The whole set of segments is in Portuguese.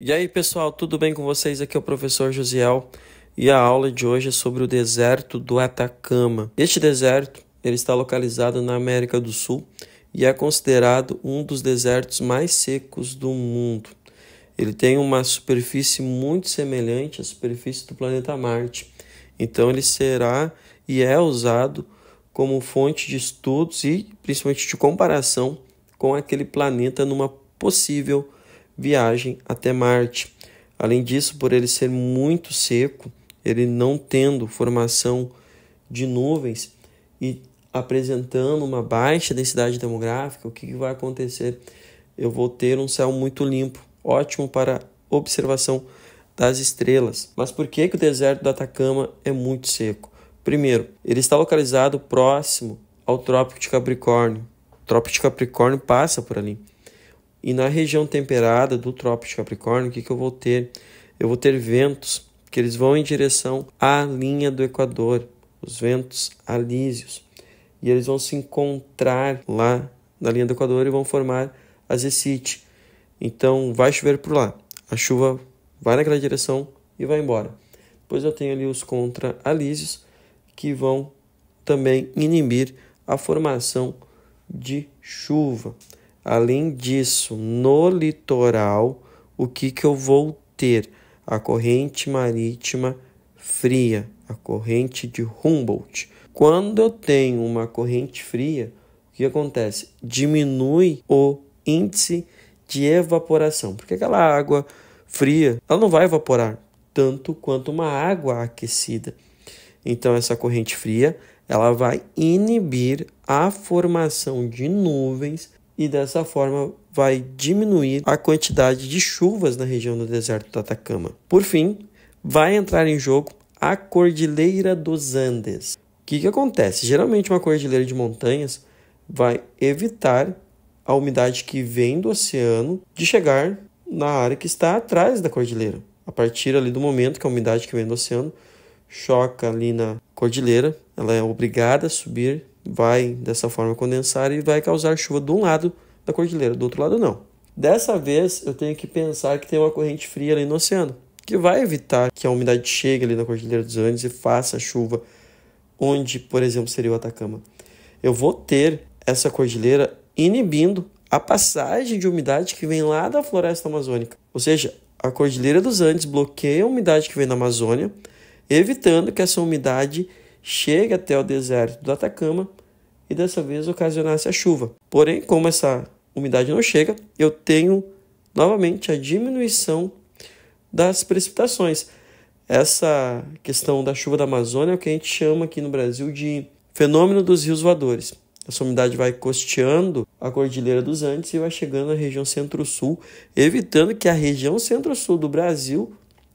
E aí pessoal, tudo bem com vocês? Aqui é o professor Josiel e a aula de hoje é sobre o deserto do Atacama. Este deserto ele está localizado na América do Sul e é considerado um dos desertos mais secos do mundo. Ele tem uma superfície muito semelhante à superfície do planeta Marte, então ele será e é usado como fonte de estudos e principalmente de comparação com aquele planeta numa possível viagem até Marte. Além disso, por ele ser muito seco, ele não tendo formação de nuvens e apresentando uma baixa densidade demográfica, o que vai acontecer? Eu vou ter um céu muito limpo, ótimo para observação das estrelas. Mas por que, que o deserto do Atacama é muito seco? Primeiro, ele está localizado próximo ao Trópico de Capricórnio. O Trópico de Capricórnio passa por ali. E na região temperada do Trópico de Capricórnio, o que, que eu vou ter? Eu vou ter ventos que eles vão em direção à linha do Equador, os ventos alísios. E eles vão se encontrar lá na linha do Equador e vão formar a Zecite. Então vai chover por lá. A chuva vai naquela direção e vai embora. Depois eu tenho ali os contra-alísios que vão também inibir a formação de chuva. Além disso, no litoral, o que, que eu vou ter? A corrente marítima fria, a corrente de Humboldt. Quando eu tenho uma corrente fria, o que acontece? Diminui o índice de evaporação, porque aquela água fria ela não vai evaporar tanto quanto uma água aquecida. Então essa corrente fria ela vai inibir a formação de nuvens e dessa forma vai diminuir a quantidade de chuvas na região do deserto do Atacama. Por fim, vai entrar em jogo a Cordilheira dos Andes. O que, que acontece? Geralmente, uma cordilheira de montanhas vai evitar a umidade que vem do oceano de chegar na área que está atrás da cordilheira. A partir ali do momento que a umidade que vem do oceano choca ali na cordilheira, ela é obrigada a subir vai dessa forma condensar e vai causar chuva de um lado da cordilheira, do outro lado não. Dessa vez eu tenho que pensar que tem uma corrente fria ali no oceano, que vai evitar que a umidade chegue ali na cordilheira dos Andes e faça chuva onde, por exemplo, seria o Atacama. Eu vou ter essa cordilheira inibindo a passagem de umidade que vem lá da floresta amazônica. Ou seja, a cordilheira dos Andes bloqueia a umidade que vem da Amazônia, evitando que essa umidade chegue até o deserto do Atacama e dessa vez ocasionasse a chuva. Porém, como essa umidade não chega, eu tenho novamente a diminuição das precipitações. Essa questão da chuva da Amazônia é o que a gente chama aqui no Brasil de fenômeno dos rios voadores. Essa umidade vai costeando a Cordilheira dos Andes e vai chegando na região centro-sul, evitando que a região centro-sul do Brasil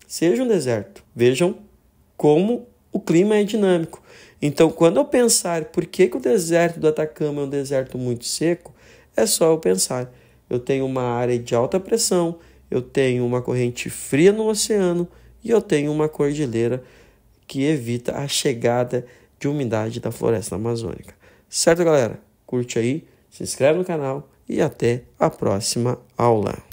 seja um deserto. Vejam como o clima é dinâmico. Então, quando eu pensar por que, que o deserto do Atacama é um deserto muito seco, é só eu pensar. Eu tenho uma área de alta pressão, eu tenho uma corrente fria no oceano e eu tenho uma cordilheira que evita a chegada de umidade da floresta amazônica. Certo, galera? Curte aí, se inscreve no canal e até a próxima aula.